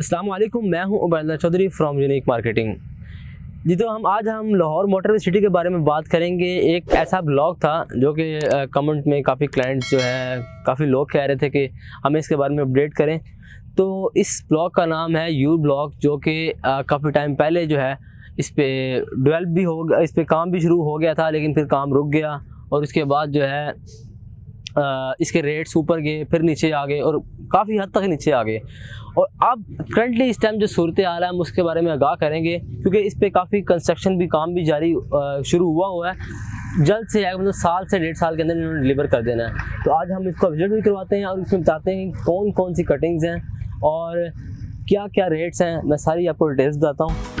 असलम मैं हूं Ubaida Chaudhary from unique marketing जी तो हम आज हम लाहौर मोटरवे सिटी के बारे में बात करेंगे एक ऐसा ब्लॉग था जो कि कमेंट में काफ़ी क्लाइंट्स जो है काफ़ी लोग कह रहे थे कि हमें इसके बारे में अपडेट करें तो इस ब्लॉग का नाम है यू ब्लॉग जो कि काफ़ी टाइम पहले जो है इस पर डिवेल्प भी हो गया इस पर काम भी शुरू हो गया था लेकिन फिर काम रुक गया और उसके बाद जो है इसके रेट्स ऊपर गए फिर नीचे आ गए और काफ़ी हद तक नीचे आ गए और अब करंटली इस टाइम जो सूरत रहा है हम उसके बारे में आगाह करेंगे क्योंकि इस पर काफ़ी कंस्ट्रक्शन भी काम भी जारी शुरू हुआ हुआ है जल्द से मतलब साल से डेढ़ साल के अंदर इन्होंने डिलीवर कर देना है तो आज हम इसको विजिट भी करवाते हैं और इसमें बताते हैं कौन कौन सी कटिंग्स हैं और क्या क्या रेट्स हैं मैं सारी आपको डिटेल्स बताता हूँ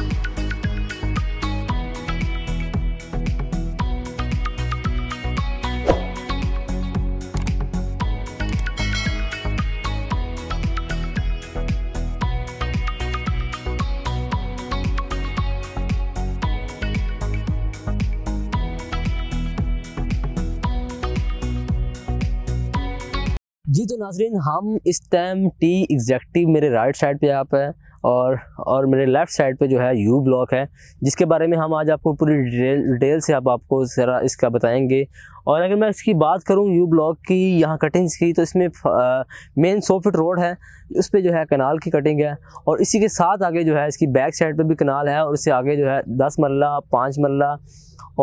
जी तो नाजरीन हम इस टाइम टी एग्जैक्टिव मेरे राइट साइड पे आप हैं और और मेरे लेफ़्ट साइड पे जो है यू ब्लॉक है जिसके बारे में हम आज आपको पूरी डिटेल डिटेल से आप आपको ज़रा इसका बताएंगे और अगर मैं इसकी बात करूं यू ब्लॉक की यहाँ कटिंग्स की तो इसमें मेन सौ फिट रोड है उस पर जो है कनाल की कटिंग है और इसी के साथ आगे जो है इसकी बैक साइड पर भी कनाल है और इससे आगे जो है दस मरला पाँच मरला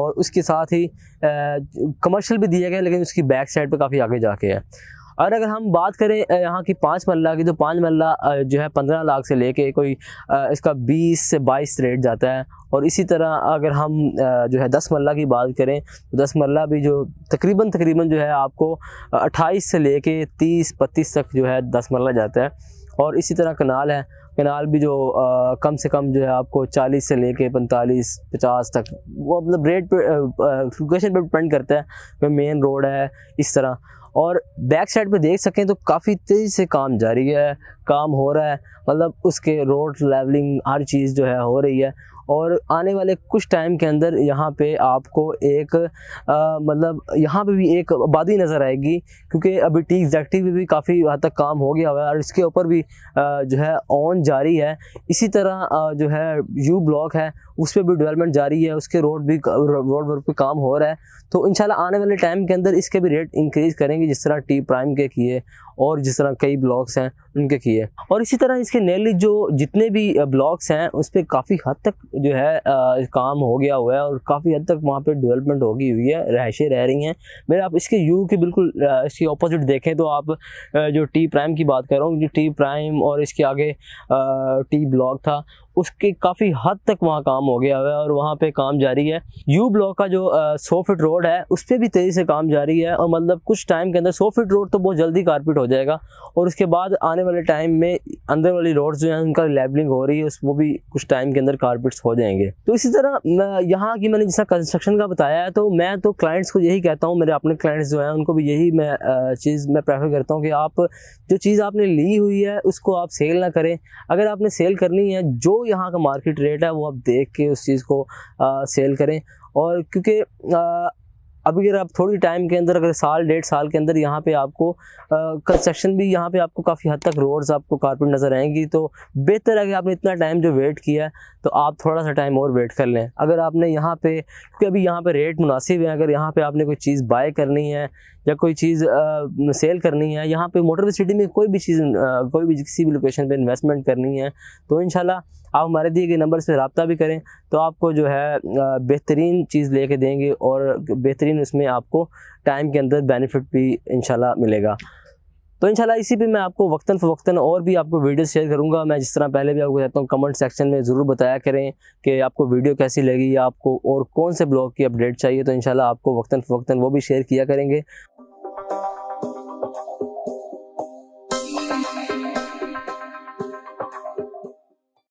और उसके साथ ही कमर्शल भी दिया गया लेकिन उसकी बैक साइड पर काफ़ी आगे जाके है और अगर हम बात करें यहाँ की पाँच मल्ला की तो पाँच मल्ला जो है पंद्रह लाख से लेके कोई इसका बीस से बाईस रेट जाता है और इसी तरह अगर हम जो है दस मल्ला की बात करें तो दस मल्ला भी जो तकरीबन तकरीबन जो है आपको अट्ठाईस से ले कर तीस पत्तीस तक जो है दस मरला जाता है और इसी तरह कनाल है कनाल भी जो आ, कम से कम जो है आपको 40 से लेके 45 50 तक वो मतलब रेट पे लोकेशन पे डिपेंड करता है मेन रोड है इस तरह और बैक साइड पे देख सकें तो काफ़ी तेज़ी से काम जारी है काम हो रहा है मतलब उसके रोड लेवलिंग हर चीज़ जो है हो रही है और आने वाले कुछ टाइम के अंदर यहाँ पे आपको एक मतलब यहाँ पे भी एक आबादी नज़र आएगी क्योंकि अभी टी एग्जैक्टिव भी, भी काफ़ी हद तक काम हो गया हुआ है और इसके ऊपर भी आ, जो है ऑन जारी है इसी तरह आ, जो है यू ब्लॉक है उस पर भी डेवलपमेंट जारी है उसके रोड भी रोड वर्क पर काम हो रहा है तो इन आने वाले टाइम के अंदर इसके भी रेट इंक्रीज़ करेंगे जिस तरह टी प्राइम के किए और जिस तरह कई ब्लॉग्स हैं उनके किए और इसी तरह इसके नेली जो जितने भी ब्लॉग्स हैं उस पर काफ़ी हद तक जो है आ, काम हो गया हुआ है और काफ़ी हद तक वहाँ पर डेवलपमेंट होगी हुई है रहायशें रह रही हैं मेरे आप इसके यू के बिल्कुल इसके अपोजिट देखें तो आप जो टी प्राइम की बात कर रहा हूँ जो टी प्राइम और इसके आगे टी ब्लॉक था उसके काफ़ी हद तक वहाँ काम हो गया है और वहाँ पे काम जारी है यू ब्लॉक का जो सौ फिट रोड है उस पर भी तेज़ी से काम जारी है और मतलब कुछ टाइम के अंदर सौ फिट रोड तो बहुत जल्दी कारपेट हो जाएगा और उसके बाद आने वाले टाइम में अंदर वाली रोड जो हैं उनका लेबलिंग हो रही है उस वो भी कुछ टाइम के अंदर कारपेट्स हो जाएंगे तो इसी तरह यहाँ की मैंने जैसा कंस्ट्रक्शन का बताया है तो मैं तो क्लाइंट्स को यही कहता हूँ मेरे अपने क्लाइंट्स जो हैं उनको भी यही मैं चीज़ मैं प्रेफर करता हूँ कि आप जो चीज़ आपने ली हुई है उसको आप सेल ना करें अगर आपने सेल करनी है जो यहाँ का मार्केट रेट है वो आप देख के उस चीज़ को आ, सेल करें और क्योंकि अभी अगर आप थोड़ी टाइम के अंदर अगर साल डेढ़ साल के अंदर यहाँ पे आपको कंस्ट्रक्शन भी यहाँ पे आपको काफ़ी हद तक रोड्स आपको कारपेट नज़र आएंगी तो बेहतर है कि आपने इतना टाइम जो वेट किया है तो आप थोड़ा सा टाइम और वेट कर लें अगर आपने यहाँ पे क्योंकि अभी यहाँ पे रेट मुनासिब है अगर यहाँ पे आपने कोई चीज़ बाय करनी है या कोई चीज़ सेल करनी है यहाँ पे मोटर सिटी में कोई भी चीज़ कोई भी किसी भी लोकेशन पे इन्वेस्टमेंट करनी है तो इन आप हमारे दिए गए नंबर पर रबता भी करें तो आपको जो है बेहतरीन चीज़ ले देंगे और बेहतरीन उसमें आपको टाइम के अंदर बेनिफिट भी इन मिलेगा तो इंशाल्लाह इसी पे मैं आपको वक्ता फ़वक्ता और भी आपको वीडियो शेयर करूँगा मैं जिस तरह पहले भी आपको कहता हूँ कमेंट सेक्शन में ज़रूर बताया करें कि आपको वीडियो कैसी लगी या आपको और कौन से ब्लॉग की अपडेट चाहिए तो इंशाल्लाह आपको वक्ता फ़वक्ता वो भी शेयर किया करेंगे